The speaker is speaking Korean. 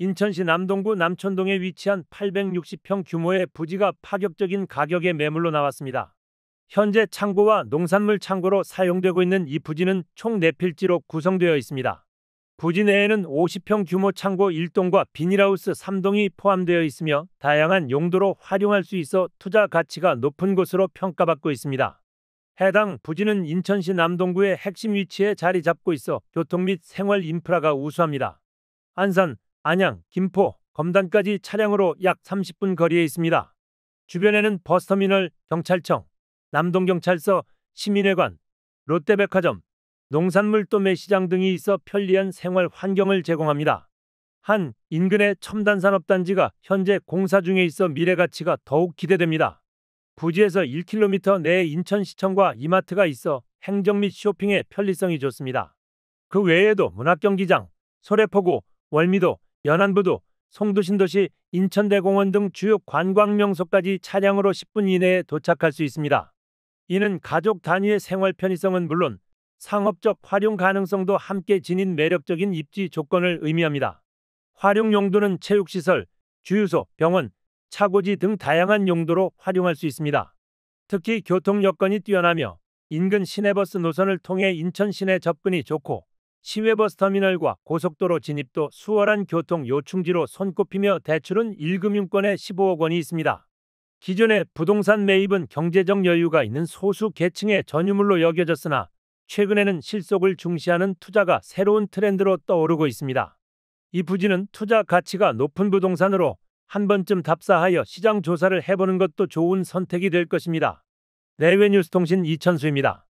인천시 남동구 남천동에 위치한 860평 규모의 부지가 파격적인 가격에 매물로 나왔습니다. 현재 창고와 농산물 창고로 사용되고 있는 이 부지는 총 4필지로 구성되어 있습니다. 부지 내에는 50평 규모 창고 1동과 비닐하우스 3동이 포함되어 있으며 다양한 용도로 활용할 수 있어 투자 가치가 높은 곳으로 평가받고 있습니다. 해당 부지는 인천시 남동구의 핵심 위치에 자리 잡고 있어 교통 및 생활 인프라가 우수합니다. 안산, 안양, 김포, 검단까지 차량으로 약 30분 거리에 있습니다. 주변에는 버스터미널, 경찰청, 남동경찰서, 시민회관, 롯데백화점, 농산물 도매 시장 등이 있어 편리한 생활 환경을 제공합니다. 한 인근의 첨단 산업 단지가 현재 공사 중에 있어 미래 가치가 더욱 기대됩니다. 부지에서 1km 내에 인천시청과 이마트가 있어 행정 및 쇼핑의 편리성이 좋습니다. 그 외에도 문학경기장, 소래포구, 월미도, 연안부도 송도신도시 인천대공원 등 주요 관광 명소까지 차량으로 10분 이내에 도착할 수 있습니다. 이는 가족 단위의 생활 편의성은 물론 상업적 활용 가능성도 함께 지닌 매력적인 입지 조건을 의미합니다. 활용 용도는 체육시설, 주유소, 병원, 차고지 등 다양한 용도로 활용할 수 있습니다. 특히 교통 여건이 뛰어나며 인근 시내버스 노선을 통해 인천 시내 접근이 좋고 시외버스터미널과 고속도로 진입도 수월한 교통 요충지로 손꼽히며 대출은 1금융권에 15억 원이 있습니다. 기존의 부동산 매입은 경제적 여유가 있는 소수 계층의 전유물로 여겨졌으나 최근에는 실속을 중시하는 투자가 새로운 트렌드로 떠오르고 있습니다. 이 부지는 투자 가치가 높은 부동산으로 한 번쯤 답사하여 시장 조사를 해보는 것도 좋은 선택이 될 것입니다. 내외뉴스통신 이천수입니다.